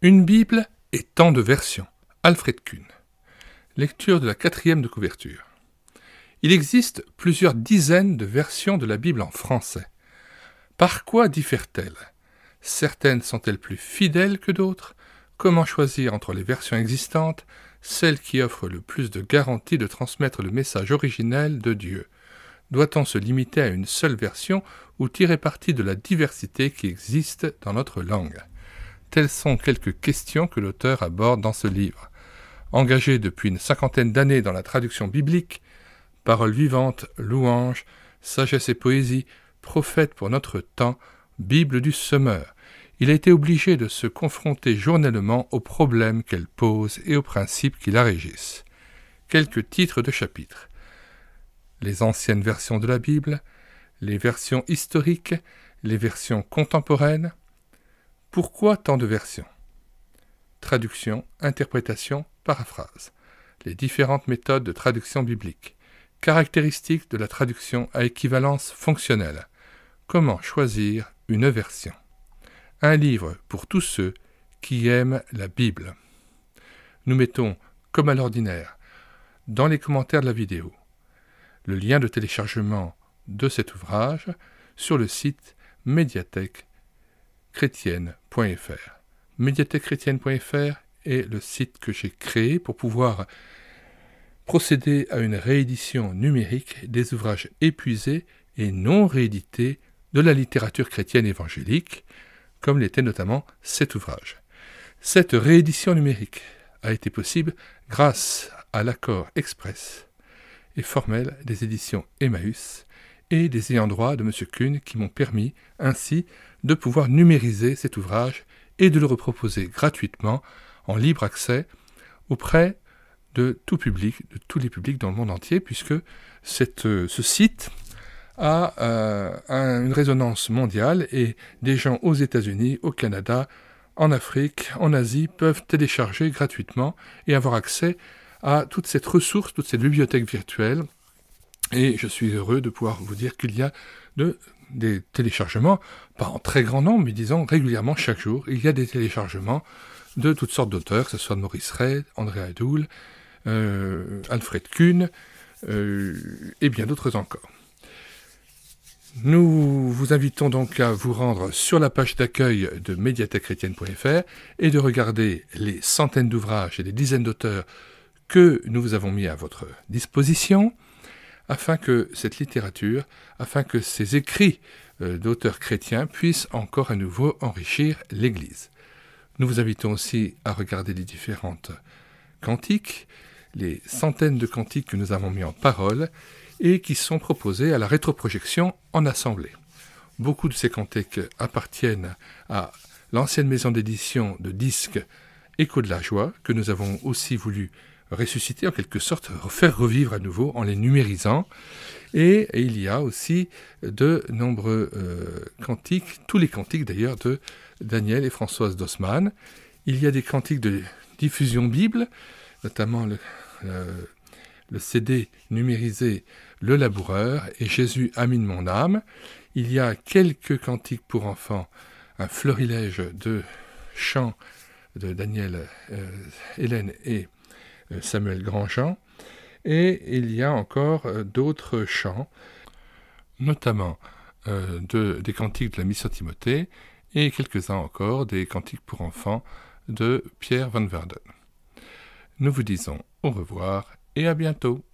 Une Bible et tant de versions. Alfred Kuhn. Lecture de la quatrième de couverture. Il existe plusieurs dizaines de versions de la Bible en français. Par quoi diffèrent-elles Certaines sont-elles plus fidèles que d'autres Comment choisir entre les versions existantes celle qui offre le plus de garanties de transmettre le message originel de Dieu Doit-on se limiter à une seule version ou tirer parti de la diversité qui existe dans notre langue Telles sont quelques questions que l'auteur aborde dans ce livre. Engagé depuis une cinquantaine d'années dans la traduction biblique, parole vivante, louange, sagesse et poésie, prophète pour notre temps, Bible du semeur, il a été obligé de se confronter journellement aux problèmes qu'elle pose et aux principes qui la régissent. Quelques titres de chapitres. Les anciennes versions de la Bible, les versions historiques, les versions contemporaines, pourquoi tant de versions Traduction, interprétation, paraphrase. Les différentes méthodes de traduction biblique. Caractéristiques de la traduction à équivalence fonctionnelle. Comment choisir une version Un livre pour tous ceux qui aiment la Bible. Nous mettons, comme à l'ordinaire, dans les commentaires de la vidéo, le lien de téléchargement de cet ouvrage sur le site médiathèque chrétienne.fr. Médiathèquechrétienne.fr est le site que j'ai créé pour pouvoir procéder à une réédition numérique des ouvrages épuisés et non réédités de la littérature chrétienne évangélique, comme l'était notamment cet ouvrage. Cette réédition numérique a été possible grâce à l'accord express et formel des éditions Emmaüs et des ayants droit de M. Kuhn qui m'ont permis ainsi de pouvoir numériser cet ouvrage et de le reproposer gratuitement en libre accès auprès de tout public, de tous les publics dans le monde entier, puisque euh, ce site a euh, une résonance mondiale et des gens aux États-Unis, au Canada, en Afrique, en Asie peuvent télécharger gratuitement et avoir accès à toute cette ressource, toute cette bibliothèque virtuelle et je suis heureux de pouvoir vous dire qu'il y a des téléchargements, pas en très grand nombre, mais disons régulièrement chaque jour, il y a des téléchargements de toutes sortes d'auteurs, que ce soit Maurice Ray, André Adoul, euh, Alfred Kuhn, euh, et bien d'autres encore. Nous vous invitons donc à vous rendre sur la page d'accueil de médiathèquechrétienne.fr et de regarder les centaines d'ouvrages et des dizaines d'auteurs que nous vous avons mis à votre disposition afin que cette littérature, afin que ces écrits euh, d'auteurs chrétiens puissent encore à nouveau enrichir l'Église. Nous vous invitons aussi à regarder les différentes cantiques, les centaines de cantiques que nous avons mis en parole et qui sont proposés à la rétroprojection en assemblée. Beaucoup de ces cantiques appartiennent à l'ancienne maison d'édition de disques Écho de la joie que nous avons aussi voulu ressusciter en quelque sorte, faire revivre à nouveau en les numérisant. Et, il y a aussi de nombreux euh, cantiques, tous les cantiques d'ailleurs de Daniel et Françoise Dossmann. Il y a des cantiques de diffusion Bible, notamment le, CD numérisé Le Laboureur et Jésus amine mon âme. Il y a quelques cantiques pour enfants, un fleurilège de chants de Daniel, euh, Hélène et euh, Samuel Grandjean, Et il y a encore euh, d'autres chants, notamment euh, des cantiques de la Mission Timothée et quelques-uns encore des cantiques pour enfants de Pierre Van Verden. Nous vous disons au revoir et à bientôt.